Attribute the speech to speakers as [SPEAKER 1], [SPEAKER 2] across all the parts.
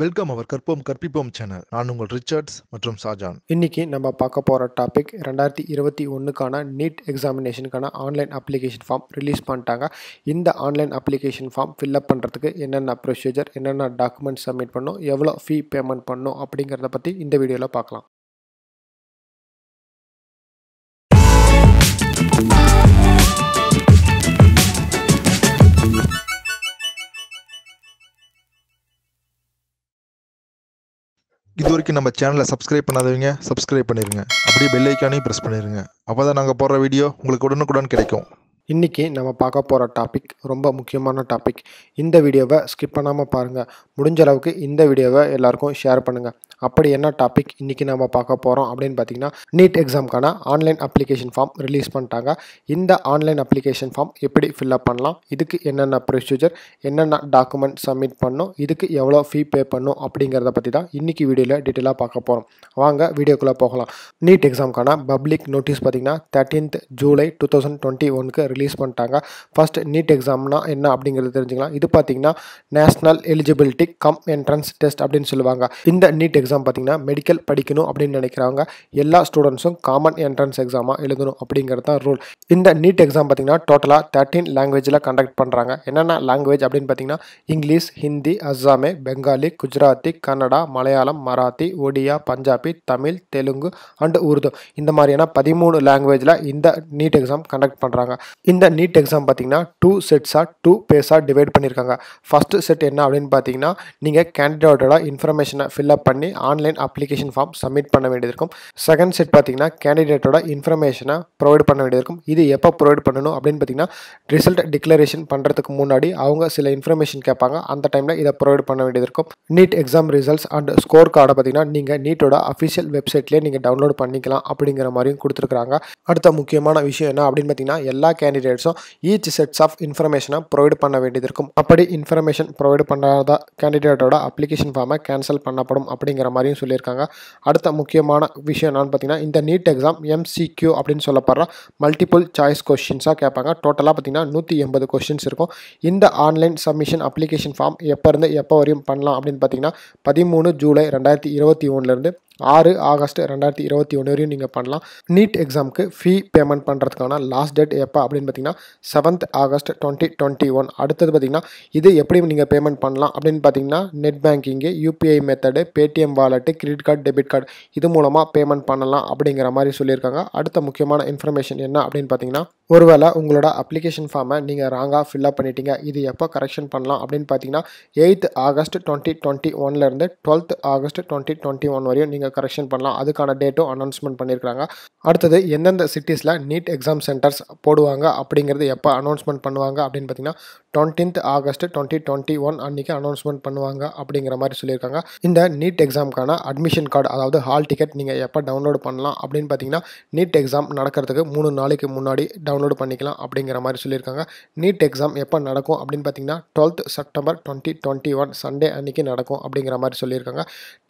[SPEAKER 1] welcome அவர் கற்போம் கற்பிப்போம் channel நான் உங்கள் ரிச்சர்ட்ஸ் மற்றும் ஷாஜான் இன்னைக்கு நம்ம பார்க்க போகிற டாபிக் ரெண்டாயிரத்தி இருபத்தி ஒன்றுக்கான நீட் எக்ஸாமினேஷனுக்கான ஆன்லைன் அப்ளிகேஷன் ஃபார்ம் ரிலீஸ் பண்ணிட்டாங்க இந்த ஆன்லைன் அப்ளிகேஷன் ஃபார்ம் அப் பண்ணுறதுக்கு என்னென்ன ப்ரொசீஜர் என்னென்ன டாக்குமெண்ட் சப்மிட் பண்ணணும் எவ்வளோ ஃபீ பேமெண்ட் பண்ணணும் அப்படிங்கிறத பற்றி இந்த வீடியோவில் பார்க்கலாம் இது வரைக்கும் நம்ம சேனலை சப்ஸ்கிரைப் பண்ணாதவங்க சப்ஸ்கிரைப் பண்ணிடுங்க அப்படியே பெல் ப்ரெஸ் பண்ணிடுங்க அப்போ தான் நாங்கள் போடுற வீடியோ உங்களுக்கு உடனுக்குடன் கிடைக்கும் இன்றைக்கி நம்ம பார்க்க போகிற டாபிக் ரொம்ப முக்கியமான டாபிக் இந்த வீடியோவை ஸ்கிப் பண்ணாமல் பாருங்கள் முடிஞ்ச அளவுக்கு இந்த வீடியோவை எல்லாருக்கும் ஷேர் பண்ணுங்கள் அப்படி என்ன டாபிக் இன்றைக்கி நம்ம பார்க்க போகிறோம் அப்படின்னு பார்த்தீங்கன்னா நீட் எக்ஸாம்க்கான ஆன்லைன் அப்ளிகேஷன் ஃபார்ம் ரிலீஸ் பண்ணிட்டாங்க இந்த ஆன்லைன் அப்ளிகேஷன் ஃபார்ம் எப்படி ஃபில்அப் பண்ணலாம் இதுக்கு என்னென்ன ப்ரொசீஜர் என்னென்ன டாக்குமெண்ட் சப்மிட் பண்ணும் இதுக்கு எவ்வளோ ஃபீ பே பண்ணும் அப்படிங்கிறத பற்றி தான் இன்றைக்கி வீடியோவில் டீட்டெயிலாக பார்க்க போகிறோம் வாங்க வீடியோக்குள்ளே போகலாம் நீட் எக்ஸாம்க்கான பப்ளிக் நோட்டீஸ் பார்த்திங்கன்னா thirteenth July two thousand twenty ஒனுக்கு ரிலீஸ் பண்ணிட்டாங்க ஃபர்ஸ்ட் நீட் எக்ஸாம்னா என்ன அப்படிங்கிறது தெரிஞ்சுக்கலாம் இது பார்த்தீங்கன்னா national eligibility cum entrance test அப்படின்னு சொல்லுவாங்க இந்த நீட் எக்ஸாம் பார்த்தீங்கன்னா மெடிக்கல் படிக்கணும் அப்படின்னு நினைக்கிறவங்க எல்லா ஸ்டூடெண்ட்ஸும் காமன் என்ட்ரன்ஸ் எக்ஸாமாக எழுதணும் அப்படிங்கிறது தான் ரூல் இந்த நீட் எக்ஸாம் பார்த்தீங்கன்னா டோட்டலாக தேர்ட்டீன் லாங்குவேஜில் கண்டக்ட் பண்ணுறாங்க என்னென்ன லாங்குவேஜ் அப்படின்னு பார்த்தீங்கன்னா இங்கிலீஷ் ஹிந்தி அஸ்ஸாமே பெங்காலி குஜராத்தி கன்னடா மலையாளம் மராத்தி ஒடியா பஞ்சாபி தமிழ் தெலுங்கு அண்ட் உருது இந்த மாதிரியான பதிமூணு லாங்குவேஜில் இந்த நீட் எக்ஸாம் கண்டக்ட் பண்ணுறாங்க இந்த நீட் எக்ஸாம் பார்த்தீங்கன்னா டூ செட்ஸாக டூ பேஸாக டிவைட் பண்ணியிருக்காங்க ஃபஸ்ட்டு செட் என்ன அப்படின்னு பார்த்தீங்கன்னா நீங்கள் கேண்டிடேட்டோட இன்ஃபர்மேஷனை ஃபில்அப் பண்ணி ஆன்லைன் அப்ளிகேஷன் ஃபார்ம் சப்மிட் பண்ண வேண்டியது இருக்கும் செகண்ட் செட் பார்த்தீங்கன்னா கேண்டிடேட்டோட இன்ஃபர்மேஷனை ப்ரொவைட் பண்ண வேண்டியது இருக்கும் இது எப்போ ப்ரொவைட் பண்ணணும் அப்படின்னு பார்த்தீங்கன்னா ரிசல்ட் டிக்ளரேஷன் பண்ணுறதுக்கு முன்னாடி அவங்க சில இன்ஃபர்மேஷன் கேட்பாங்க அந்த டைமில் இதை ப்ரொவைட் பண்ண வேண்டியது இருக்கும் NEET exam results and score கார்டை பார்த்தீங்கன்னா நீங்கள் நீட்டோட அஃபிஷியல் வெப்சைட்லேயே நீங்கள் டவுன்லோட் பண்ணிக்கலாம் அப்படிங்கிற மாதிரியும் கொடுத்துருக்காங்க அடுத்த முக்கியமான விஷயம் என்ன அப்படின்னு பார்த்தீங்கன்னா எல்லா கே கேண்டிடேட்ஸும் ஈச் செட்ஸ் ஆஃப் இன்ஃபர்மேஷனை ப்ரொவைட் பண்ண வேண்டியது இருக்கும் அப்படி இன்ஃபர்மேஷன் ப்ரொவைட் பண்ணாத கேண்டிடேட்டோட அப்ளிகேஷன் ஃபார்மை கேன்சல் பண்ணப்படும் அப்படிங்கிற மாதிரியும் சொல்லியிருக்காங்க அடுத்த முக்கியமான விஷயம் என்னன்னு பார்த்தீங்கன்னா இந்த நீட் எக்ஸாம் எம்சிக்யூ அப்படின்னு சொல்லப்படுற மல்டிபிள் சாய்ஸ் கொஷின்ஸாக கேட்பாங்க டோட்டலாக பார்த்தீங்கன்னா நூற்றி எண்பது கொஷின்ஸ் இருக்கும் இந்த ஆன்லைன் சப்மிஷன் அப்ளிகேஷன் ஃபார்ம் எப்போ இருந்து எப்போ வரையும் பண்ணலாம் அப்படின்னு பார்த்தீங்கன்னா பதிமூணு ஜூலை ரெண்டாயிரத்தி இருபத்தி ஒன்றுலேருந்து ஆறு ஆகஸ்ட் ரெண்டாயிரத்தி இருபத்தி ஒன்று வரையும் நீங்கள் பண்ணலாம் நீட் எக்ஸாமுக்கு ஃபீ பேமெண்ட் பண்ணுறதுக்கான லாஸ்ட் டேட் எப்போ அப்படின்னு பார்த்தீங்கன்னா seventh August twenty twenty one அடுத்தது பார்த்தீங்கன்னா இது எப்படி நீங்கள் பேமெண்ட் பண்ணலாம் அப்படின்னு பார்த்தீங்கன்னா net banking UPI method Paytm wallet credit card debit card இது மூலமாக பேமெண்ட் பண்ணலாம் அப்படிங்கிற மாதிரி சொல்லியிருக்காங்க அடுத்த முக்கியமான இன்ஃபர்மேஷன் என்ன அப்படின்னு பார்த்தீங்கன்னா ஒருவேளை உங்களோட அப்ளிகேஷன் ஃபார்மை நீங்கள் ராங்காக ஃபில்லப் பண்ணிட்டீங்க இது எப்போ கரெக்ஷன் பண்ணலாம் அப்படின்னு பார்த்தீங்கன்னா எயித் ஆகஸ்ட் டுவெண்ட்டி டுவெண்ட்டி ஒன்லேருந்து twelfth August twenty twenty one வரையும் நீங்கள் கரெக்ஷன் பண்ணலாம் அதுக்கான டேட்டும் அனௌன்ஸ்மெண்ட் பண்ணியிருக்காங்க அடுத்தது எந்தெந்த சிட்டிஸில் நீட் எக்ஸாம் சென்டர்ஸ் போடுவாங்க அப்படிங்கிறது எப்போ அனௌன்ஸ்மெண்ட் பண்ணுவாங்க அப்படின்னு பார்த்தீங்கன்னா twentieth August twenty twenty one அன்றைக்கி அனௌன்ஸ்மெண்ட் பண்ணுவாங்க அப்படிங்கிற மாதிரி சொல்லியிருக்காங்க இந்த நீட் எக்ஸாமுக்கான அட்மிஷன் கார்டு அதாவது ஹால் டிக்கெட் நீங்கள் எப்போ டவுன்லோட் பண்ணலாம் அப்படின்னு பார்த்தீங்கன்னா நீட் எக்ஸாம் நடக்கிறதுக்கு மூணு நாளைக்கு முன்னாடி டவுன்லோட் பண்ணிக்கலாம் அப்படிங்கிற மாதிரி சொல்லியிருக்காங்க நீட் எக்ஸாம் எப்போ நடக்கும் அப்படின்னு பார்த்தீங்கன்னா twelfth September twenty twenty one Sunday அன்றைக்கி நடக்கும் அப்படிங்கிற மாதிரி சொல்லியிருக்காங்க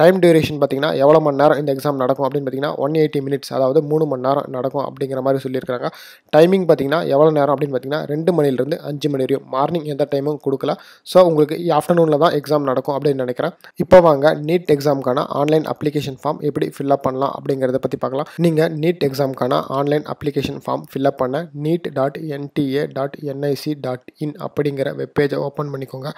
[SPEAKER 1] டைம் டியூரேஷன் பார்த்தீங்கன்னா எவ்வளோ மணி நேரம் இந்த எக்ஸாம் நடக்கும் அப்படின்னு பார்த்தீங்கன்னா ஒன் எயிட்டி மினிட்ஸ் அதாவது மூணு மணி நேரம் நடக்கும் அப்படிங்கிற மாதிரி சொல்லியிருக்காங்க டைமிங் பார்த்தீங்கன்னா எவ்வளோ நேரம் அப்படின்னு பார்த்தீங்கன்னா ரெண்டு மணிலேருந்து அஞ்சு மணி வரையும் மார்னிங் எந்த டைமும் கொடுக்கல ஸோ உங்களுக்கு ஆஃப்டர்நூனில் தான் எக்ஸாம் நடக்கும் அப்படின்னு நினைக்கிறேன் இப்போ வாங்க நீட் எக்ஸாமுக்கான ஆன்லைன் அப்ளிகேஷன் ஃபார்ம் எப்படி ஃபில்அப் பண்ணலாம் அப்படிங்கிறத பற்றி பார்க்கலாம் நீங்கள் நீட் எக்ஸாமுக்கான ஆன்லைன் அப்ளிகேஷன் ஃபார்ம் ஃபில்அப் பண்ண NEET dot NTA dot NIC dot in அப்படிங்கிற வெப்பேஜை ஓப்பன் பண்ணிக்கோங்க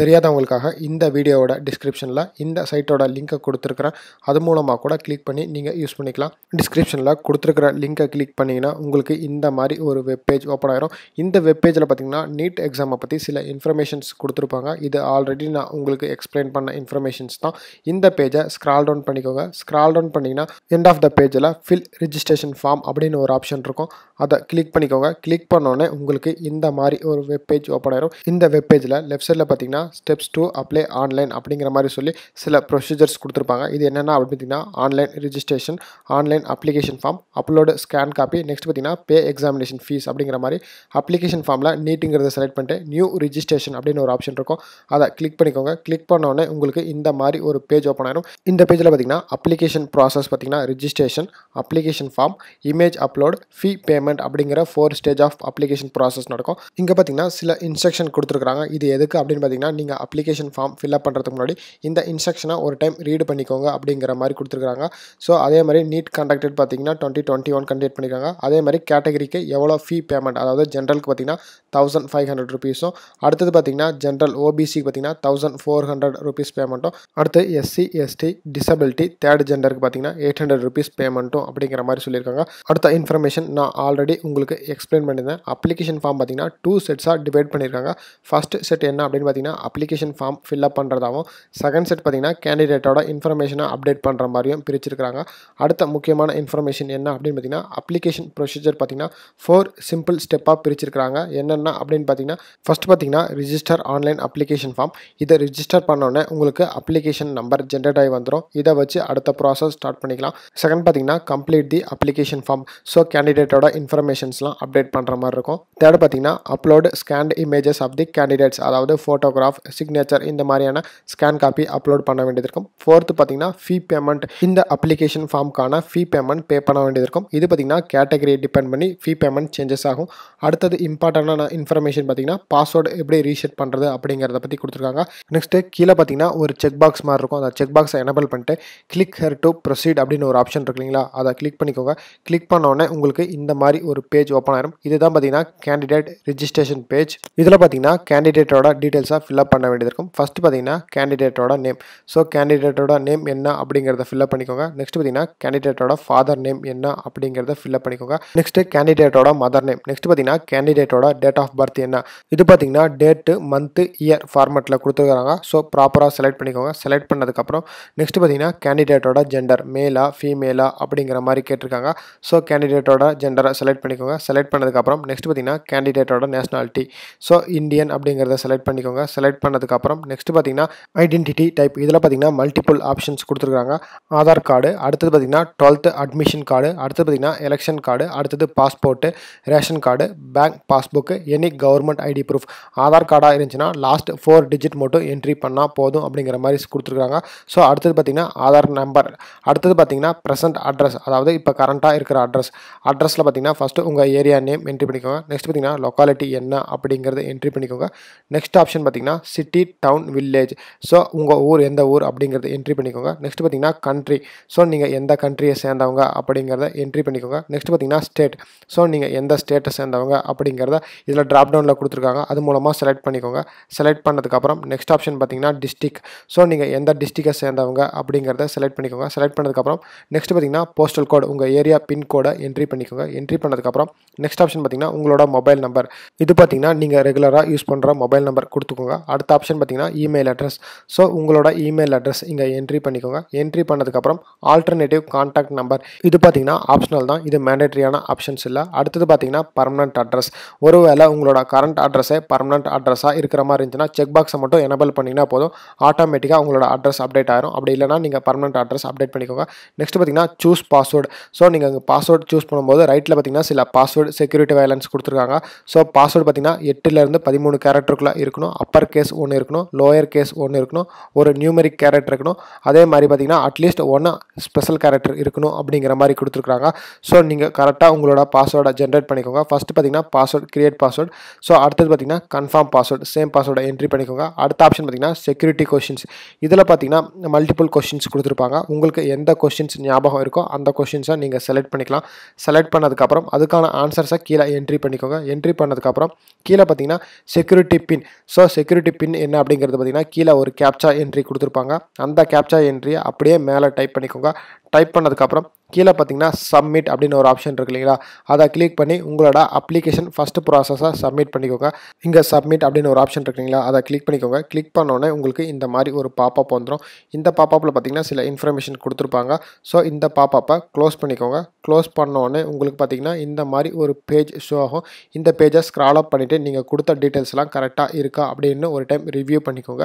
[SPEAKER 1] தெரியாதவங்களுக்காக இந்த வீடியோவோட டிஸ்கிரிப்ஷனில் இந்த சைட்டோட லிங்க்கை கொடுத்துருக்குறேன் அது மூலம் மூலமாக கூட கிளிக் பண்ணி நீங்கள் யூஸ் பண்ணிக்கலாம் டிஸ்கிரிப்ஷனில் கொடுத்துருக்கிற லிங்கை கிளிக் பண்ணிங்கன்னா உங்களுக்கு இந்த மாதிரி ஒரு வெப்பேஜ் ஓப்பன் ஆகிரும் இந்த வெப்பேஜில் பார்த்தீங்கன்னா நீட் எக்ஸாமை பற்றி சில இன்ஃபர்மேஷன்ஸ் கொடுத்துருப்பாங்க இது ஆல்ரெடி நான் உங்களுக்கு எக்ஸ்பிளைன் பண்ண இன்ஃபர்மேஷன்ஸ் தான் இந்த பேஜை ஸ்க்ரால் டவுன் பண்ணிக்கோங்க ஸ்க்ரால் டவுன் பண்ணிங்கன்னா எண்ட் ஆஃப் த பேஜில் ஃபில் ரிஜிஸ்ட்ரேஷன் ஃபார்ம் அப்படின்னு ஒரு ஆப்ஷன் இருக்கும் அதை கிளிக் பண்ணிக்கோங்க கிளிக் பண்ணோன்னே உங்களுக்கு இந்த மாதிரி ஒரு வெப்பேஜ் ஓப்பன் ஆகிரும் இந்த வெப்பேஜில் லெஃப்ட் சைடில் பார்த்தீங்கன்னா ஸ்டெப்ஸ் டூ அப்ளை ஆன்லைன் அப்படிங்கிற மாதிரி சொல்லி சில ப்ரொசீஜர்ஸ் கொடுத்துருப்பாங்க இது என்னென்ன அப்படின்னு பார்த்தீங்கன்னா online registration online application form upload scan copy next பார்த்தீங்கன்னா பே எக்ஸாமினேஷன் ஃபீஸ் அப்படிங்கிற மாதிரி அப்ளிகேஷன் ஃபார்மில் நீட்டுங்கிறத செலக்ட் பண்ணிட்டு நியூ ரிஜிஸ்ட்ரேஷன் அப்படின்னு ஒரு ஆப்ஷன் இருக்கும் அதை கிளிக் பண்ணிக்கோங்க கிளிக் பண்ணோடனே உங்களுக்கு இந்த மாதிரி ஒரு பேஜ் ஓப்பன் ஆயிடும் இந்த பேஜில் பார்த்தீங்கன்னா அப்ளிகேஷன் ப்ராசஸ் பார்த்தீங்கன்னா registration application form image upload fee payment அப்படிங்கிற four stage of application process நடக்கும் இங்கே பார்த்தீங்கன்னா சில இன்ஸ்ட்ரக்ஷன் கொடுத்துருக்காங்க இது எதுக்கு அப்படின்னு பார்த்தீங்கன்னா நீங்கள் அப்ளிகேஷன் ஃபார்ம் ஃபில்அப் பண்ணுறதுக்கு முன்னாடி இந்த இன்ஸ்ட்ரக்ஷனை ஒரு டைம் ரீட் பண்ணிக்கோங்க அப்படிங்கிற மாதிரி மாதிரி கொடுத்துருக்காங்க ஸோ அதே மாதிரி நீட் கண்டக்டட் பார்த்தீங்கன்னா டுவெண்ட்டி டுவெண்ட்டி ஒன் கண்டக்ட் பண்ணியிருக்காங்க அதே மாதிரி கேட்டகரிக்கு எவ்வளோ ஃபீ பேமெண்ட் அதாவது ஜென்ரலுக்கு பார்த்தீங்கன்னா தௌசண்ட் ஃபைவ் ஹண்ட்ரட் ருபீஸும் அடுத்தது பார்த்தீங்கன்னா ஜென்ரல் ஓபிசிக்கு பார்த்தீங்கன்னா தௌசண்ட் ஃபோர் ஹண்ட்ரட் ருபீஸ் பேமெண்ட்டும் அடுத்து எஸ்சி எஸ்டி டிசபிலிட்டி தேர்ட் ஜெண்டருக்கு பார்த்தீங்கன்னா எயிட் ஹண்ட்ரட் ருபீஸ் பேமெண்ட்டும் அப்படிங்கிற மாதிரி சொல்லியிருக்காங்க அடுத்த இன்ஃபர்மேஷன் நான் ஆல்ரெடி உங்களுக்கு எக்ஸ்பிளைன் பண்ணியிருந்தேன் அப்ளிகேஷன் ஃபார்ம் பார்த்தீங்கன்னா டூ செட்ஸாக டிவைட் பண்ணியிருக்காங்க ஃபஸ்ட் செட் என்ன அப்படின்னு பார்த்தீங்கன்னா அப்ளிகேஷன் ஃபார்ம் ஃபில்அப் பண்ணுறதாகவும் செகண்ட் செட் பார்த்தீங்கன்னா கேண்டிடேட்டோட இன்ஃபர்மேஷனை அப்டேட் பண்ணுறது பண்ணுற மாதிரியும் பிரிச்சிருக்கிறாங்க அடுத்த முக்கியமான இன்ஃபர்மேஷன் என்ன அப்படின்னு பார்த்தீங்கன்னா அப்ளிகேஷன் ப்ரொசீஜர் பார்த்தீங்கன்னா ஃபோர் சிம்பிள் ஸ்டெப்பாக பிரிச்சிருக்கிறாங்க என்னென்ன அப்படின்னு பார்த்தீங்கன்னா ஃபஸ்ட் பார்த்தீங்கன்னா ரிஜிஸ்டர் ஆன்லைன் அப்ளிகேஷன் ஃபார்ம் இதை ரிஜிஸ்டர் பண்ணோன்னே உங்களுக்கு அப்ளிகேஷன் நம்பர் ஜென்ரேட் ஆகி வந்துடும் இதை வச்சு அடுத்த ப்ராசஸ் ஸ்டார்ட் பண்ணிக்கலாம் செகண்ட் பார்த்தீங்கன்னா complete the application form so கேண்டிடேட்டோட இன்ஃபர்மேஷன்ஸ்லாம் அப்டேட் பண்ணுற மாதிரி இருக்கும் தேர்ட் பார்த்தீங்கன்னா upload scanned images of the candidates அதாவது ஃபோட்டோகிராஃப் சிக்னேச்சர் இந்த மாதிரியான ஸ்கேன் காப்பி அப்லோட் பண்ண வேண்டியது இருக்கும் ஃபோர்த்து பார்த்தீங்கன்னா ஃபீ பேமெண்ட் பேமெண்ட் இந்த அப்ளிகேஷன் ஃபார்முக்கான ஃபீ பேமெண்ட் பே பண்ண வேண்டியது இருக்கும் இது பார்த்திங்கன்னா கேட்டகரியை டிபெண்ட் பண்ணி ஃபீ பேமெண்ட் சேஞ்சஸ் ஆகும் அடுத்தது இம்பார்ட்டண்டான இன்ஃபர்மேஷன் பார்த்திங்கன்னா பாஸ்வேர்டு எப்படி ரீசெட் பண்ணுறது அப்படிங்கிறத பற்றி கொடுத்துருக்காங்க நெக்ஸ்ட்டு கீழே பார்த்திங்கன்னா ஒரு செக் பாக்ஸ் மாதிரி இருக்கும் அந்த செக் பாக்ஸை எனபிள் பண்ணிட்டு கிளிக் ஹெர் டு ப்ரொசீட் அப்படின்னு ஒரு ஆப்ஷன் இருக்கு இல்லைங்களா அதை கிளிக் பண்ணிக்கோங்க கிளிக் பண்ணோடனே உங்களுக்கு இந்த மாதிரி ஒரு பேஜ் ஓப்பன் ஆயிரும் இதுதான் பார்த்திங்கன்னா கேண்டிடேட் ரிஜிஸ்ட்ரேஷன் பேஜ் இதில் பார்த்திங்கன்னா கேண்டிடேட்டோட டீட்டெயில்ஸாக ஃபில்அப் பண்ண வேண்டியது இருக்கும் ஃபஸ்ட்டு பார்த்திங்கன்னா கேண்டிடேட்டோட நேம் ஸோ கேண்டிடேட்டோட நேம் என்ன அப்படிங்கிறத அப்படிங்கிறத ஃபில்அப் பண்ணிக்கோங்க நெக்ஸ்ட் பார்த்தீங்கன்னா கேண்டிடேட்டோட ஃபாதர் நேம் என்ன அப்படிங்கிறத ஃபில்அப் பண்ணிக்கோங்க நெக்ஸ்ட் கேண்டிடேட்டோட மதர் நேம் நெக்ஸ்ட் பார்த்தீங்கன்னா கேண்டிடேட்டோட டேட் ஆஃப் பர்த் என்ன இது பார்த்தீங்கன்னா டேட்டு மந்த்து இயர் ஃபார்மெட்டில் கொடுத்துருக்காங்க ஸோ ப்ராப்பராக செலக்ட் பண்ணிக்கோங்க செலக்ட் பண்ணதுக்கப்புறம் நெக்ஸ்ட் பார்த்தீங்கன்னா கேண்டிடேட்டோட ஜெண்டர் மேலா ஃபீமேலா அப்படிங்கிற மாதிரி கேட்டிருக்காங்க ஸோ கேண்டிடேட்டோட ஜெண்டரை செலக்ட் பண்ணிக்கோங்க செலக்ட் பண்ணதுக்கப்புறம் நெக்ஸ்ட் பார்த்தீங்கன்னா கேண்டிடேட்டோட நேஷனாலிட்டி ஸோ இந்தியன் அப்படிங்கிறத செலக்ட் பண்ணிக்கோங்க செலக்ட் பண்ணதுக்கப்புறம் நெக்ஸ்ட் பார்த்தீங்கன்னா ஐடென்டிட்டி டைப் இதில் பார்த்தீங்கன்னா மல்டிபிள் ஆப்ஷன்ஸ் கொடுத்துருக்காங்க ஆதார் கார்டு அடுத்தது பார்த்திங்கன்னா டுவெல்த்து அட்மிஷன் கார்டு அடுத்தது பார்த்திங்கன்னா எலெக்ஷன் கார்டு அடுத்தது passport ration card bank passbook any government ID proof Aadhaar கார்டாக இருந்துச்சுன்னா லாஸ்ட் ஃபோர் டிஜிட் மட்டும் என்ட்ரி பண்ணால் போதும் அப்படிங்கிற மாதிரி கொடுத்துருக்காங்க ஸோ அடுத்தது பார்த்திங்கன்னா ஆதார் நம்பர் அடுத்தது பார்த்திங்கன்னா ப்ரெசென்ட் அட்ரஸ் அதாவது இப்போ கரண்ட்டாக இருக்கிற அட்ரஸ் அட்ரஸில் பார்த்திங்கன்னா ஃபஸ்ட்டு உங்கள் ஏரியா நேம் என்ட்ரி பண்ணிக்கோங்க நெக்ஸ்ட் பார்த்திங்கன்னா லொக்காலிட்டி என்ன அப்படிங்கிறது என்ட்ரி பண்ணிக்கோங்க நெக்ஸ்ட் ஆப்ஷன் பார்த்திங்கன்னா சிட்டி டவுன் வில்லேஜ் ஸோ உங்கள் ஊர் எந்த ஊர் அப்படிங்கிறது என்ட்ரி பண்ணிக்கோங்க நெக்ஸ்ட் பார்த்திங்கன்னா கண்ட்ரி ஸோ நீங்கள் எந்த கண்ட்ரியை சேர்ந்தவங்க அப்படிங்கிறத என்ட்ரி பண்ணிக்கோங்க நெக்ஸ்ட் பார்த்தீங்கன்னா ஸ்டேட் ஸோ நீங்கள் எந்த ஸ்டேட்டை சேர்ந்தவங்க அப்படிங்கிறத இதில் ட்ராப் டவுனில் கொடுத்துருக்காங்க அது மூலமாக செலக்ட் பண்ணிக்கோங்க செலக்ட் பண்ணதுக்கப்புறம் நெக்ஸ்ட் ஆப்ஷன் பார்த்தீங்கன்னா டிஸ்ட்ரிக் ஸோ நீங்கள் எந்த டிஸ்ட்ரிக்டை சேர்ந்தவங்க அப்படிங்கிறத செலக்ட் பண்ணிக்கோங்க செலக்ட் பண்ணதுக்கப்புறம் நெக்ஸ்ட் பார்த்தீங்கன்னா போஸ்டல் கோடு உங்கள் ஏரியா பின்கோடை என்ட்ரி பண்ணிக்கோங்க என்ட்ரி பண்ணதுக்கப்புறம் நெக்ஸ்ட் ஆப்ஷன் பார்த்தீங்கன்னா உங்களோட மொபைல் நம்பர் இது பார்த்தீங்கன்னா நீங்கள் ரெகுலராக யூஸ் பண்ணுற மொபைல் நம்பர் கொடுத்துக்கோங்க அடுத்த ஆப்ஷன் பார்த்தீங்கன்னா இமெயில் அட்ரஸ் ஸோ உங்களோட இமெயில் அட்ரஸ் இங்கே என்ட்ரி பண்ணிக்கோங்க என்ட்ரி பண்ணதுக்கப்புறம் ஆல்டர்னேட்டிவ் கான்டாக்ட் நம்பர் இது பார்த்தீங்கன்னா ஆப்ஷனல் தான் இது மேண்டேட்ரியான ஆப்ஷன்ஸ் இல்லை அடுத்தது பார்த்தீங்கன்னா பர்மனன்ட் அட்ரஸ் ஒருவேளை உங்களோட கரண்ட் அட்ரஸே பர்மனன்ட் அட்ரஸாக இருக்கிற மாதிரி இருந்துச்சுன்னா செக் பாக்ஸை மட்டும் எனபிள் பண்ணிங்கன்னா போதும் ஆட்டோமேட்டிக்காக உங்களோட அட்ரஸ் அப்டேட் ஆகிடும் அப்படி இல்லைனா நீங்கள் பர்மனன்ட் அட்ரஸ் அப்டேட் பண்ணிக்கோங்க நெக்ஸ்ட் பார்த்தீங்கன்னா சூஸ் பாஸ்வேர்டு ஸோ நீங்கள் அங்கே பாஸ்வேர்டு சூஸ் பண்ணும்போது ரைட்டில் பார்த்தீங்கன்னா சில பாஸ்வேர்டு செக்யூரிட்டி வயலன்ஸ் கொடுத்துருக்காங்க ஸோ பாஸ்வேர்டு பார்த்தீங்கன்னா எட்டுலேருந்து பதிமூணு கேரக்டருக்குள்ளே இருக்கணும் அப்பர் கேஸ் ஒன்று இருக்கணும் லோயர் கேஸ் ஒன்று இருக்கணும் ஒரு நியூமெரிக் கேரக்டர் இருக்கணும் அதே மாதிரி பார்த்தீங்கன்னா அட்லீஸ்ட் ஒன்றா ஸ்பெஷல் கேரக்டர் இருக்கணும் அப்படிங்கிற மாதிரி கொடுத்துருக்காங்க ஸோ நீங்கள் கரெக்டாக உங்களோட பாஸ்வேர்டை ஜென்ரேட் பண்ணிக்கோங்க ஃபஸ்ட்டு பார்த்தீங்கன்னா பாஸ்வேர்ட் கிரியேட் பாஸ்வேர்ட் ஸோ அடுத்தது பார்த்தீங்கன்னா கன்ஃபார்ம் பாஸ்வேர்டு சேம் பாஸ்வேர்டை என்ட்ரி பண்ணிக்கோங்க அடுத்த ஆப்ஷன் பார்த்திங்கன்னா செக்யூரிட்டி கொஷின்ஸ் இதில் பார்த்தீங்கன்னா மல்டிபிள் கொஷின்ஸ் கொடுத்துருப்பாங்க உங்களுக்கு எந்த கொஷின்ஸ் ஞாபகம் இருக்கோ அந்த கொஷின்ஸை நீங்கள் செலக்ட் பண்ணிக்கலாம் செலக்ட் பண்ணதுக்கப்புறம் அதுக்கான ஆன்சர்ஸை கீழே என்ட்ரி பண்ணிக்கோங்க என்ட்ரி பண்ணதுக்கப்புறம் கீழே பார்த்தீங்கன்னா security pin so security pin என்ன அப்படிங்கிறது பார்த்தீங்கன்னா கீழே ஒரு கேப்சா என்ட்ரி கொடுத்துருப்பாங்க அந்த கேப்சா என்ட்ரியை அப்படியே மேலே டைப் பண்ணிக்கோங்க டைப் பண்ணதுக்கப்புறம் கீழே பார்த்தீங்கன்னா சப்மிட் அப்படின்னு ஒரு ஆப்ஷன் இருக்கு இல்லைங்களா அதை கிளிக் பண்ணி உங்களோட அப்ளிகேஷன் ஃபஸ்ட்டு ப்ராசஸாக சப்மிட் பண்ணிக்கோங்க இங்கே சப்மிட் அப்படின்னு ஒரு ஆப்ஷன் இருக்குங்களா அதை கிளிக் பண்ணிக்கோங்க கிளிக் பண்ணோடனே உங்களுக்கு இந்த மாதிரி ஒரு பாப்பப் வந்துடும் இந்த பாப்பாப்பில் பார்த்தீங்கன்னா சில இன்ஃபர்மேஷன் கொடுத்துருப்பாங்க ஸோ இந்த பாப்பாப்பை க்ளோஸ் பண்ணிக்கோங்க க்ளோஸ் பண்ணோடனே உங்களுக்கு பார்த்தீங்கன்னா இந்த மாதிரி ஒரு பேஜ் ஷோ ஆகும் இந்த பேஜை ஸ்க்ராலப் பண்ணிவிட்டு நீங்கள் கொடுத்த டீட்டெயில்ஸ்லாம் கரெக்டாக இருக்கா அப்படின்னு ஒரு டைம் ரிவ்யூ பண்ணிக்கோங்க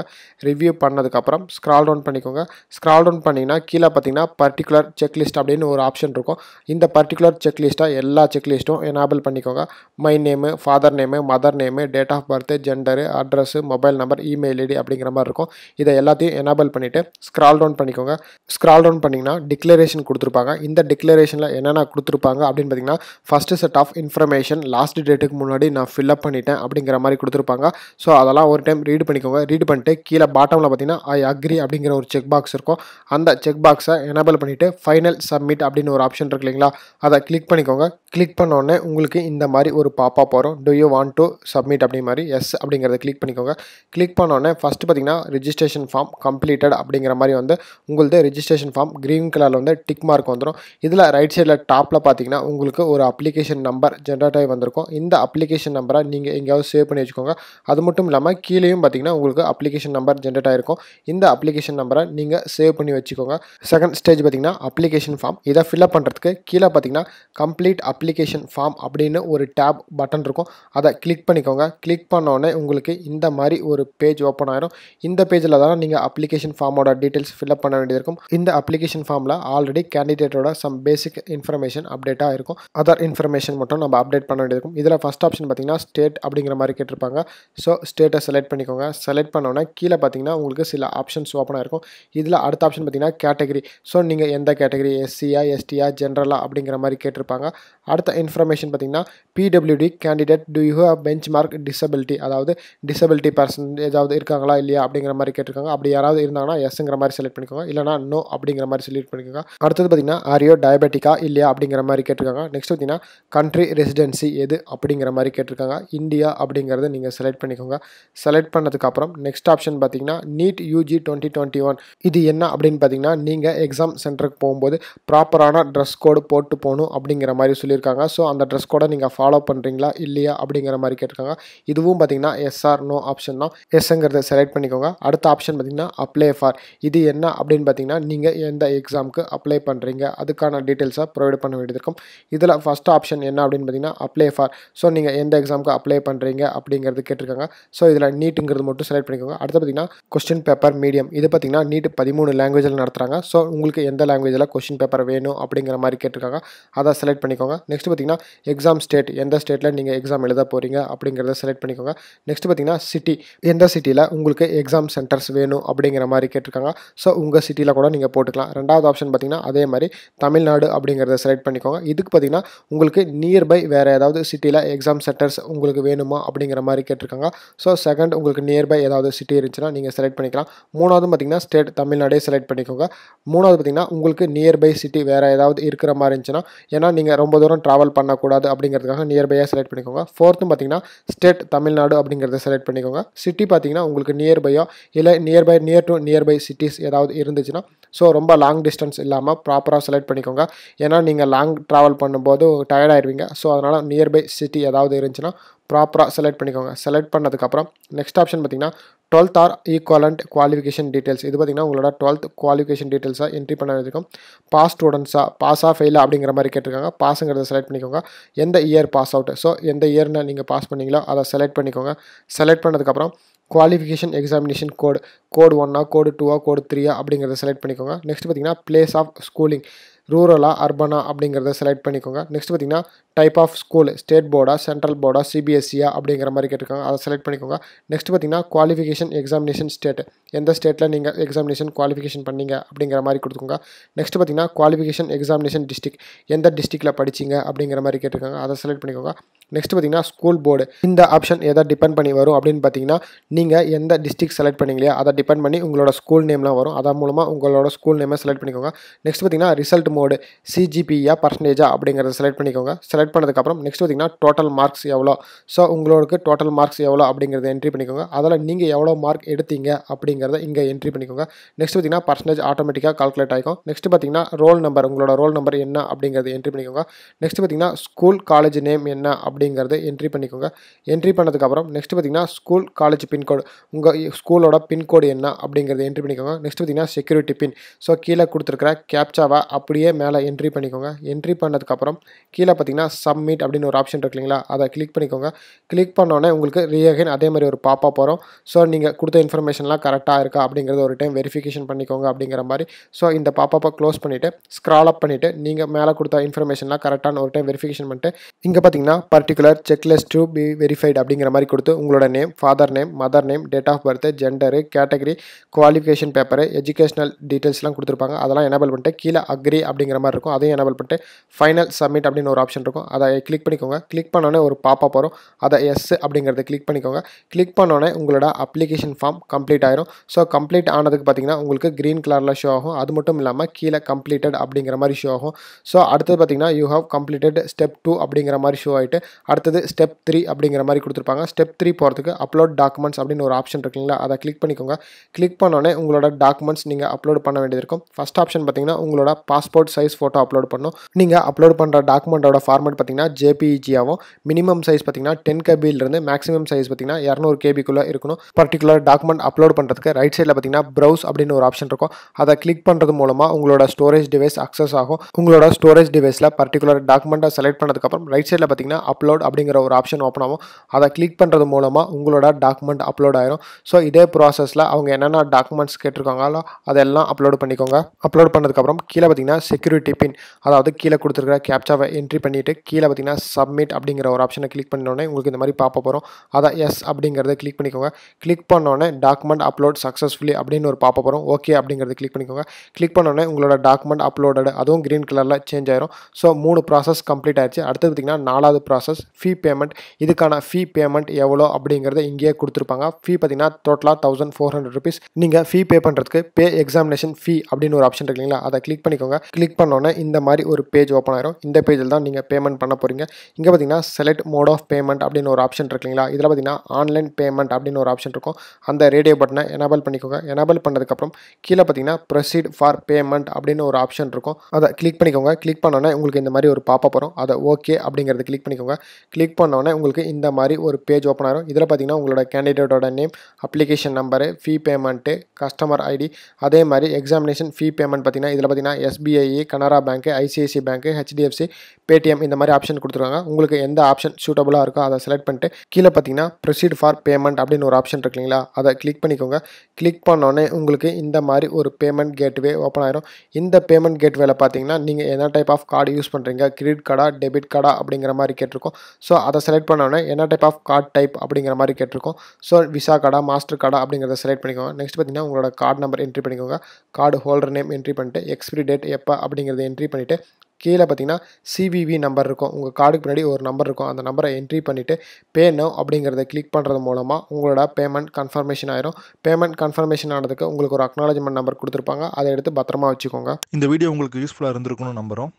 [SPEAKER 1] ரிவ்யூ பண்ணதுக்கப்புறம் ஸ்க்ரால் டவுன் பண்ணிக்கோங்க ஸ்க்ரால் டவுன் பண்ணிங்கன்னா கீழே பார்த்தீங்கன்னா பர்டிகுலர் செக்லிஸ்ட் அப்படின்னு ஒரு ஆப்ஷன் இருக்கும் இந்த பர்டிகுலர் செக்லிஸ்ட்டாக எல்லா செக்லிஸ்ட்டும் எனாபிள் பண்ணிக்கோங்க my name father name mother name date of birth gender address mobile number email ID அப்படிங்கிற மாதிரி இருக்கும் இதை எல்லாத்தையும் எனாபிள் பண்ணிவிட்டு ஸ்க்ரால் டவுன் பண்ணிக்கோங்க ஸ்க்ரால் டவுன் பண்ணிங்கன்னா டிக்ளரேஷன் கொடுத்துருப்பாங்க இந்த டிக்ளரேஷனில் என்னென்ன கொடுத்துருப்பாங்க அப்படின்னு பார்த்தீங்கன்னா first set of information last டேட்டுக்கு முன்னாடி நான் ஃபில்அப் பண்ணிட்டேன் அப்படிங்கிற மாதிரி கொடுத்துருப்பாங்க ஸோ அதெல்லாம் ஒரு டைம் ரீட் பண்ணிக்கோங்க ரீட் பண்ணிட்டு கீழே பாட்டமில் பார்த்தீங்கன்னா ஐ அக்ரி அப்படிங்கிற ஒரு செக் பாக்ஸ் இருக்கும் அந்த செக் பாக்ஸை எனபிள் பண்ணிவிட்டு ஃபைனல் சப்மிட் அப்படின்னு ஒரு ஆப்ஷன் இருக்கு இல்லைங்களா அதை கிளிக் பண்ணிக்கோங்க கிளிக் பண்ணோடனே உங்களுக்கு இந்த மாதிரி ஒரு பாப்பா போகிறோம் do you want to submit அப்படி மாதிரி எஸ் அப்படிங்கிறத கிளிக் பண்ணிக்கோங்க கிளிக் பண்ணோடனே ஃபஸ்ட்டு பார்த்தீங்கன்னா ரிஜிஸ்ட்ரேஷன் ஃபார்ம் கம்ப்ளீட்டட் அப்படிங்கிற மாதிரி வந்து உங்களது ரிஜிஸ்ட்ரேஷன் ஃபார்ம் க்ரீன் கலரில் வந்து டிக் மார்க் வந்துடும் இதில் ரைட் சைடில் டாப்பில் பார்த்தீங்கன்னா உங்களுக்கு ஒரு அப்ளிகேஷன் நம்பர் ஜென்ரேட் ஆகி வந்திருக்கும் இந்த அப்ளிகேஷன் நம்பரை நீங்கள் எங்கேயாவது சேவ் பண்ணி வச்சுக்கோங்க அது மட்டும் இல்லாமல் கீழேயும் பார்த்தீங்கன்னா உங்களுக்கு அப்ளிகேஷன் நம்பர் ஜென்ரேட் ஆகிருக்கும் இந்த அப்ளிகேஷன் நம்பரை நீங்கள் சேவ் பண்ணி வச்சுக்கோங்க செகண்ட் ஸ்டேஜ் பார்த்தீங்கன்னா அப்ளிகேஷன் ஃபார்ம் இதை ஃபில்அப் பண்ணுறதுக்கு கீழே பார்த்தீங்கன்னா கம்ப்ளீட் அப்ளிகேஷன் ஃபார்ம் அப்படின்னு ஒரு டேப் பட்டன் இருக்கும் அதை கிளிக் பண்ணிக்கோங்க கிளிக் பண்ணோடனே உங்களுக்கு இந்த மாதிரி ஒரு பேஜ் ஓப்பன் ஆயிரும் இந்த பேஜில் தான் நீங்கள் அப்ளிகேஷன் ஃபார்மோட டீட்டெயில்ஸ் ஃபில்அப் பண்ண வேண்டியிருக்கும் இந்த அப்ளிகேஷன் ஃபார்மில் ஆல்ரெடி கேண்டிடேட்டோட சம் பேசிக் இன்ஃபர்மேஷன் அப்டேட்டாக இருக்கும் அதர் இன்ஃபர்மேஷன் மட்டும் நம்ம அப்டேட் பண்ண வேண்டியிருக்கும் இதில் ஃபஸ்ட் ஆப்ஷன் பார்த்தீங்கன்னா ஸ்டேட் அப்படிங்கிற மாதிரி கேட்டிருப்பாங்க ஸோ ஸ்டேட்டை செலக்ட் பண்ணிக்கோங்க செலக்ட் பண்ணோன்னே கீழே பார்த்தீங்கன்னா உங்களுக்கு சில ஆப்ஷன்ஸ் ஓப்பன் ஆயிருக்கும் இதில் அடுத்த ஆப்ஷன் பார்த்திங்கன்னா கேட்டகரி ஸோ நீங்கள் எந்த கேட்டகரி எஸ்சியா எஸ்டியா ஜென்ரலா அப்படிங்கிற மாதிரி கேட்டிருப்பாங்க அடுத்த இன்ஃபர்மேஷன் பார்த்திங்கன்னா PWD candidate do you have benchmark disability அதாவது டிசபிலிட்டி பர்சன் ஏதாவது இருக்காங்களா இல்லையா அப்படிங்கிற மாதிரி கேட்டிருக்காங்க அப்படி யாராவது இருந்தாங்கன்னா எஸ்ங்கிற மாதிரி செலக்ட் பண்ணிக்கோங்க இல்லைனா நோ அப்படிங்கிற மாதிரி செலக்ட் பண்ணிக்கோங்க அடுத்தது பார்த்திங்கன்னா ஆரியோ டயபெட்டிக்கா இல்லையா அப்படிங்கிற மாதிரி கேட்டிருக்காங்க நெக்ஸ்ட் பார்த்திங்கன்னா கண்ட்ரி ரெசிடென்சி எது அப்படிங்கிற மாதிரி கேட்டிருக்காங்க இந்தியா அப்படிங்கிறத நீங்கள் செலக்ட் பண்ணிக்கோங்க செலக்ட் பண்ணதுக்கப்புறம் நெக்ஸ்ட் ஆப்ஷன் பார்த்தீங்கன்னா NEET UG twenty twenty one இது என்ன அப்படின்னு பார்த்தீங்கன்னா நீங்கள் எக்ஸாம் சென்டருக்கு போகும்போது ப்ராப்பர் ப்ராப்பரான ட்ரெஸ் கோடு போட்டு போகணும் அப்படிங்கிற மாதிரி சொல்லியிருக்காங்க ஸோ அந்த ட்ரெஸ் கோடை நீங்கள் ஃபாலோ பண்ணுறீங்களா இல்லையா அப்படிங்கிற மாதிரி கேட்டிருக்காங்க இதுவும் பார்த்தீங்கன்னா எஸ்ஆர் நோ ஆப்ஷன் தான் எஸ்ங்கிறத செலக்ட் பண்ணிக்கோங்க அடுத்த ஆப்ஷன் பார்த்தீங்கன்னா அப்ளை ஃபார் இது என்ன அப்படின்னு பார்த்தீங்கன்னா நீங்கள் எந்த எக்ஸாமுக்கு அப்ளை பண்ணுறீங்க அதுக்கான டீட்டெயில்ஸாக ப்ரொவைட் பண்ண வேண்டியது இருக்கும் இதில் ஃபஸ்ட் ஆப்ஷன் என்ன அப்படின்னு பார்த்தீங்கன்னா அப்ளை ஃபார் ஸோ நீங்கள் எந்த எக்ஸாமுக்கு அப்ளை பண்ணுறீங்க அப்படிங்கிறது கேட்டிருக்காங்க ஸோ இதில் நீட்டுங்கிறது மட்டும் செலக்ட் பண்ணிக்கோங்க அடுத்து பார்த்தீங்கன்னா கொஸ்டின் பேப்பர் மீடியம் இது பார்த்தீங்கன்னா நீட் பதிமூணு லாங்குவேஜில் நடத்துகிறாங்க ஸோ உங்களுக்கு எந்த லாங்குவேஜில் கொஸ்டின் பேப்பர் வேணும் வேணும் அப்படிங்கிற மாதிரி கேட்டிருக்காங்க அதை செலக்ட் பண்ணிக்கோங்க நெக்ஸ்ட் பார்த்திங்கன்னா எக்ஸாம் ஸ்டேட் எந்த ஸ்டேட்டில் நீங்கள் எக்ஸாம் எழுத போகிறீங்க அப்படிங்கிறத செலக்ட் பண்ணிக்கோங்க நெக்ஸ்ட் பார்த்திங்கன்னா சிட்டி எந்த சிட்டியில் உங்களுக்கு எக்ஸாம் சென்டர்ஸ் வேணும் அப்படிங்கிற மாதிரி கேட்டிருக்காங்க ஸோ உங்கள் சிட்டியில் கூட நீங்கள் போட்டுக்கலாம் ரெண்டாவது ஆப்ஷன் பார்த்திங்கன்னா அதே மாதிரி தமிழ்நாடு அப்படிங்கிறத செலக்ட் பண்ணிக்கோங்க இதுக்கு பார்த்திங்கன்னா உங்களுக்கு நியர்பை வேறு ஏதாவது சிட்டியில் எக்ஸாம் சென்டர்ஸ் உங்களுக்கு வேணுமா அப்படிங்கிற மாதிரி கேட்டிருக்காங்க ஸோ செகண்ட் உங்களுக்கு நியர்பை ஏதாவது சிட்டி இருந்துச்சுன்னா நீங்கள் செலக்ட் பண்ணிக்கலாம் மூணாவது பார்த்திங்கன்னா ஸ்டேட் தமிழ்நாடே செலக்ட் பண்ணிக்கோங்க மூணாவது பார்த்திங்கன்னா உங்களுக்கு நியர்பை சிட்டி வேறு ஏதாவது இருக்கிற மாதிரி இருந்துச்சுன்னா ஏன்னா நீங்கள் ரொம்ப தூரம் ட்ராவல் பண்ணக்கூடாது அப்படிங்கிறதுக்காக நியர்பையாக செலக்ட் பண்ணிக்கோங்க ஃபோர்த்தும் பார்த்தீங்கன்னா ஸ்டேட் தமிழ்நாடு அப்படிங்கிறத செலக்ட் பண்ணிக்கோங்க சிட்டி பார்த்தீங்கன்னா உங்களுக்கு நியர்பையோ இல்லை nearby near to nearby cities ஏதாவது இருந்துச்சுன்னா ஸோ ரொம்ப லாங் டிஸ்டன்ஸ் இல்லாமல் ப்ராப்பராக செலக்ட் பண்ணிக்கோங்க ஏன்னா நீங்கள் லாங் ட்ராவல் பண்ணும்போது டயர்ட் ஸோ அதனால் நியர்பை சிட்டி ஏதாவது இருந்துச்சுன்னா ப்ராப்பராக செலக்ட் பண்ணிக்கோங்க செலக்ட் பண்ணதுக்கப்புறம் நெக்ஸ்ட் ஆப்ஷன் பார்த்திங்கன்னா twelfth or equivalent qualification details இது பார்த்திங்கன்னா உங்களோட டுவெல்த் குவாலிஃபிகேஷன் டீட்டெயில்ஸாக என்ட்ரி பண்ண வச்சுருக்கோம் பாஸ் ஸ்டூடெண்ட்ஸாக பாஸாக ஃபெயில் அப்படிங்கிற மாதிரி கேட்டிருக்காங்க பாஸுங்கிறத செலக்ட் பண்ணிக்கோங்க எந்த இயர் பாஸ் அவுட் ஸோ எந்த இயர்னு நீங்கள் பாஸ் பண்ணிங்களோ அதை செலக்ட் பண்ணிக்கோங்க செலக்ட் பண்ணதுக்கப்புறம் குவாலிஃபிகேஷன் எக்ஸாமினேஷன் கோடு கோடு ஒன்னா கோடு டூவா கோடு த்ரீயா அப்படிங்கிறத செலக்ட் பண்ணிக்கோங்க நெக்ஸ்ட் பார்த்திங்கன்னா பிளேஸ் ஆஃப் ஸ்கூலிங் ரூரலாக அர்பனா அப்படிங்கிறத செலக்ட் பண்ணிக்கோங்க நெக்ஸ்ட் பார்த்தீங்கன்னா டைப் ஆஃப் ஸ்கூல் ஸ்டேட் போர்டா சென்ட்ரல் போர்டா சிபிஎஸ்சியா அப்படிங்கிற மாதிரி கேட்டிருக்காங்க அதை செலக்ட் பண்ணிக்கோங்க நெக்ஸ்ட் பார்த்தீங்கன்னா குவாலிஃபிகேஷன் எக்ஸாமினேஷன் ஸ்டேட் எந்த ஸ்டேட்டில் நீங்கள் எக்ஸாமினேஷன் குவாலிஃபிகேஷன் பண்ணீங்க அப்படிங்கிற மாதிரி கொடுத்துக்கோங்க நெக்ஸ்ட் பார்த்தீங்கன்னா குவாலிஃபிகேஷன் எக்ஸாமினேஷன் டிஸ்ட்ரிக் எந்த டிஸ்ட்ரிக்டில் படிச்சிங்க அப்படிங்கிற மாதிரி கேட்டிருக்காங்க அதை செலக்ட் பண்ணிக்கோங்க நெக்ஸ்ட் பார்த்தீங்கன்னா ஸ்கூல் போர்டு இந்த ஆப்ஷன் எதை டிபெண்ட் பண்ணி வரும் அப்படின்னு பார்த்தீங்கன்னா நீங்கள் எந்த டிஸ்ட்ரிக் செலக்ட் பண்ணிங்களே அதை டிபெண்ட் பண்ணி உங்களோட ஸ்கூல் நேம்லாம் வரும் அதன் மூலமாக உங்களோட ஸ்கூல் நேமை செலக்ட் பண்ணிக்கோங்க நெக்ஸ்ட் பார்த்தீங்கன்னா ரிசல்ட் மோடு சிஜிபியா பர்சன்டேஜா அப்படிங்கிறத செலக்ட் பண்ணிக்கோங்க செலக்ட் பண்ணதுக்கப்புறம் நெக்ஸ்ட் பார்த்திங்கன்னா டோட்டல் மார்க்ஸ் எவ்வளோ ஸோ உங்களுக்கு டோட்டல் மார்க்ஸ் எவ்வளோ அப்படிங்கிறத என்ட்ரி பண்ணிக்கோங்க அதில் நீங்கள் எவ்வளோ மார்க் எடுத்தீங்க அப்படிங்கிறத இங்கே என்ட்ரி பண்ணிக்கோங்க நெக்ஸ்ட் பார்த்திங்கன்னா பர்சன்டேஜ் ஆட்டோமேட்டிக்காக கால்குலேட் ஆகும் நெக்ஸ்ட் பார்த்திங்கன்னா ரோல் நம்பர் உங்களோட ரோல் நம்பர் என்ன அப்படிங்கிறது என்ட்ரி பண்ணிக்கோங்க நெக்ஸ்ட் பார்த்திங்கன்னா ஸ்கூல் காலேஜ் நேம் என்ன அப்படிங்கிறது என்ட்ரி பண்ணிக்கோங்க என்ட்ரி பண்ணதுக்கப்புறம் நெக்ஸ்ட் பார்த்திங்கன்னா ஸ்கூல் காலேஜ் பின்கோடு உங்கள் ஸ்கூலோட பின்கோடு என்ன அப்படிங்கிறத என்ட்ரி பண்ணிக்கோங்க நெக்ஸ்ட் பார்த்திங்கன்னா செக்யூரிட்டி பின் ஸோ கீழே கொடுத்துருக்குற கேப்சாவை அப்படியே அப்படியே மேலே என்ட்ரி பண்ணிக்கோங்க என்ட்ரி பண்ணதுக்கப்புறம் கீழே பார்த்தீங்கன்னா சப்மிட் அப்படின்னு ஒரு ஆப்ஷன் இருக்கு இல்லைங்களா அதை கிளிக் பண்ணிக்கோங்க கிளிக் பண்ணோடனே உங்களுக்கு ரீஅகைன் அதே மாதிரி ஒரு பாப்பா போகிறோம் ஸோ நீங்கள் கொடுத்த இன்ஃபர்மேஷன்லாம் கரெக்டாக இருக்கா அப்படிங்கிறது ஒரு டைம் வெரிஃபிகேஷன் பண்ணிக்கோங்க அப்படிங்கிற மாதிரி ஸோ இந்த பாப்பாப்பை க்ளோஸ் பண்ணிவிட்டு ஸ்க்ரால் அப் பண்ணிவிட்டு நீங்கள் மேலே கொடுத்த இன்ஃபர்மேஷன்லாம் கரெக்டான ஒரு டைம் வெரிஃபிகேஷன் பண்ணிட்டு இங்கே பார்த்தீங்கன்னா particular checklist to be verified அப்படிங்கிற மாதிரி கொடுத்து உங்களோட name father name mother name date of birth gender category qualification paper educational டீட்டெயில்ஸ்லாம் கொடுத்துருப்பாங்க அதெல்லாம் எனபிள் பண்ணிட்டு கீழே அக்ரி அப்படிங்கிற மாதிரி இருக்கும் அதையும் எனபிள் பண்ணிட்டு ஃபைனல் சப்மிட் அப்படின்னு ஒரு ஆப்ஷன் இருக்கும் அதை கிளிக் பண்ணிக்கோங்க கிளிக் பண்ணோன்னே ஒரு பாப்பா போகிறோம் அதை எஸ் அப்படிங்கிறத கிளிக் பண்ணிக்கோங்க கிளிக் பண்ணோன்னே உங்களோட அப்ளிகேஷன் ஃபார்ம் கம்ப்ளீட் ஆயிரும் ஸோ கம்ப்ளீட் ஆனதுக்கு பார்த்தீங்கன்னா உங்களுக்கு க்ரீன் கலரில் ஷோ ஆகும் அது மட்டும் இல்லாமல் கீழே கம்ப்ளீட்டட் அப்படிங்கிற மாதிரி ஷோ ஆகும் ஸோ அடுத்தது பார்த்தீங்கன்னா you have completed step two அப்படிங்கிற மாதிரி ஷோ ஆகிட்டு அடுத்தது ஸ்டெப் த்ரீ அப்படிங்கிற மாதிரி கொடுத்துருப்பாங்க ஸ்டெப் த்ரீ போகிறதுக்கு அப்லோட் டாக்குமெண்ட்ஸ் அப்படின்னு ஒரு ஆப்ஷன் இருக்குங்களா அதை கிளிக் பண்ணிக்கோங்க கிளிக் பண்ணோன்னே உங்களோட டாக்குமெண்ட்ஸ் நீங்கள் அப்லோட் பண்ண வேண்டியது இருக்கும் ஃபஸ்ட் ஆப்ஷன் பார்த்தீங்கன்னா உங்களோட passport passport size photo upload பண்ணும் நீங்கள் அப்லோட் பண்ணுற டாக்குமெண்ட்டோட ஃபார்மேட் பார்த்தீங்கன்னா ஜேபிஜியாகவும் மினிமம் சைஸ் பார்த்தீங்கன்னா டென் கேபிலிருந்து மேக்ஸிமம் சைஸ் பார்த்தீங்கன்னா இரநூறு கேபிக்குள்ளே இருக்கணும் பர்டிகுலர் டாக்குமெண்ட் அப்லோட் பண்ணுறதுக்கு ரைட் சைடில் பார்த்தீங்கன்னா ப்ரௌஸ் அப்படின்னு ஒரு ஆப்ஷன் இருக்கும் அதை கிளிக் பண்ணுறது மூலமாக உங்களோட ஸ்டோரேஜ் டிவைஸ் அக்சஸ் ஆகும் உங்களோட ஸ்டோரேஜ் டிவைஸில் பர்டிகுலர் டாக்குமெண்ட்டை செலக்ட் பண்ணதுக்கப்புறம் ரைட் சைடில் பார்த்தீங்கன்னா அப்லோட் அப்படிங்கிற ஒரு ஆப்ஷன் ஓப்பன் ஆகும் அதை கிளிக் பண்ணுறது மூலமாக உங்களோட டாக்குமெண்ட் அப்லோட் ஆயிரும் ஸோ இதே ப்ராசஸில் அவங்க என்னென்ன டாக்குமெண்ட்ஸ் கேட்டிருக்காங்களோ அதெல்லாம் அப்லோட் பண்ணிக்கோங்க அப்லோட் பண்ணதுக்கப்புறம் கீழே பார்த்தீங்கன்னா செக்யூரிட்டி பின் அதாவது கீழே கொடுத்துருக்குற கேப்சாவை என்ட்ரி பண்ணிவிட்டு கீழே பார்த்தீங்கன்னா சப்மிட் அப்படிங்கிற ஒரு ஆப்ஷனை கிளிக் பண்ணோடனே உங்களுக்கு இந்த மாதிரி பார்ப்ப போகிறோம் அதான் எஸ் அப்படிங்கிறத கிளிக் பண்ணிக்கோங்க கிளிக் பண்ணோடனே டாக்குமெண்ட் அப்லோட் சக்ஸஸ்ஃபுல்லி அப்படின்னு ஒரு பார்ப்ப போகிறோம் ஓகே அப்படிங்கிறத கிளிக் பண்ணிக்கோங்க கிளிக் பண்ணோடனே உங்களோட டாக்குமெண்ட் அப்லோடட் அதுவும் க்ரீன் கலரில் சேஞ்ச் ஆயிரும் ஸோ மூணு ப்ராசஸ் கம்ப்ளீட் ஆயிடுச்சு அடுத்து பார்த்திங்கன்னா நாலாவது ப்ராசஸ் ஃபீ பேமெண்ட் இதுக்கான ஃபீ பேமெண்ட் எவ்வளோ அப்படிங்கிறத இங்கேயே கொடுத்துருப்பாங்க ஃபீ பார்த்திங்கன்னா டோட்டலாக தௌசண்ட் ஃபோர் ஹண்ட்ரட் ருபீஸ் நீங்கள் ஃபீ பே பண்ணுறதுக்கு பே எக்ஸாமினேஷன் ஃபீ அப்படின்னு ஒரு ஆப்ஷன் இருக்குங்களா அதை கிளிக் பண்ணிக்கோங்க கிளிக் பண்ணோன்னே இந்த மாதிரி ஒரு பேஜ் ஓப்பன் ஆயிரும் இந்த பேஜில் தான் நீங்கள் பேமெண்ட் பண்ண போகிறீங்க இங்கே பார்த்தீங்கன்னா செலக்ட் மோட் ஆஃப் பேமெண்ட் அப்படின்னு ஒரு ஆப்ஷன் இருக்குங்களா இல்லைங்களா இதில் பார்த்தீங்கன்னா ஆன்லைன் பேமெண்ட் அப்படின்னு ஒரு ஆப்ஷன் இருக்கும் அந்த ரேடியோ பட்டனை எனபிள் பண்ணிக்கோங்க எனபிள் பண்ணதுக்கப்புறம் கீழே பார்த்தீங்கன்னா ப்ரொசீட் ஃபார் பேமெண்ட் அப்படின்னு ஒரு ஆப்ஷன் இருக்கும் அதை கிளிக் பண்ணிக்கோங்க கிளிக் பண்ணோன்னே உங்களுக்கு இந்த மாதிரி ஒரு பாப்பா போகிறோம் அதை ஓகே அப்படிங்கிறது கிளிக் பண்ணிக்கோங்க கிளிக் பண்ணோன்னே உங்களுக்கு இந்த மாதிரி ஒரு பேஜ் ஓப்பன் ஆகும் இதில் பார்த்தீங்கன்னா உங்களோட கேண்டிடேட்டோட name application number fee payment customer ID அதே மாதிரி எக்ஸாமினேஷன் ஃபீ பேமெண்ட் பார்த்தீங்கன்னா இதில் பார்த்தீங்கன்னா SBI ICICI Canara bank ICIC bank HDFC Paytm இந்த மாதிரி ஆப்ஷன் கொடுத்துருக்காங்க உங்களுக்கு எந்த ஆப்ஷன் சூட்டபுளாக இருக்கோ அதை செலக்ட் பண்ணிட்டு கீழே பார்த்தீங்கன்னா ப்ரொசீட் ஃபார் பேமெண்ட் அப்படின்னு ஒரு ஆப்ஷன் இருக்கு இல்லைங்களா அதை கிளிக் பண்ணிக்கோங்க கிளிக் பண்ணோடனே உங்களுக்கு இந்த மாதிரி ஒரு பேமெண்ட் கேட்வே ஓப்பன் ஆயிரும் இந்த பேமெண்ட் கேட்வேல பார்த்தீங்கன்னா நீங்கள் என்ன டைப் ஆஃப் கார்டு யூஸ் பண்ணுறீங்க கிரெடிட் கார்டா டெபிட் கார்டா அப்படிங்கிற மாதிரி கேட்டிருக்கோம் ஸோ அதை செலக்ட் பண்ணோடனே என்ன டைப் ஆஃப் கார்டு டைப் அப்படிங்கிற மாதிரி கேட்டிருக்கோம் ஸோ விசா கார்டா மாஸ்டர் கார்டா அப்படிங்கிறத செலக்ட் பண்ணிக்கோங்க நெக்ஸ்ட் பார்த்தீங்கன்னா உங்களோட கார்டு நம்பர் என்ட்ரி பண்ணிக்கோங்க கார்டு ஹோல்டர் நேம் என்ட்ரி பண்ணிட்டு எக்ஸ்பிரி டேட் எப்போ அப்படிங்கிறத என்ட்ரி பண்ணிவிட்டு கீழே பார்த்தீங்கன்னா சிவிவி நம்பர் இருக்கும் உங்கள் கார்டுக்கு பின்னாடி ஒரு நம்பர் இருக்கும் அந்த நம்பரை என்ட்ரி பண்ணிவிட்டு பே அப்படிங்கிறத கிளிக் பண்ணுறது மூலமாக உங்களோட பேமெண்ட் கன்ஃபர்மேஷன் ஆயிரும் பேமெண்ட் கன்ஃபர்மேஷன் ஆனதுக்கு உங்களுக்கு ஒரு அக்னாலஜ்மெண்ட் நம்பர் கொடுத்துருப்பாங்க அதை எடுத்து பத்திரமா வச்சுக்கோங்க இந்த வீடியோ உங்களுக்கு யூஸ்ஃபுல்லாக இருந்திருக்கணும் நம்புகிறோம்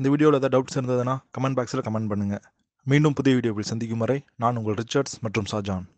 [SPEAKER 1] இந்த வீடியோவில் ஏதாவது டவுட்ஸ் இருந்ததுன்னா கமெண்ட் பாக்ஸில் கமெண்ட் பண்ணுங்கள் மீண்டும் புதிய வீடியோவில் சந்திக்கும் வரை நான் உங்கள் ரிச்சர்ட்ஸ் மற்றும் ஷாஜான்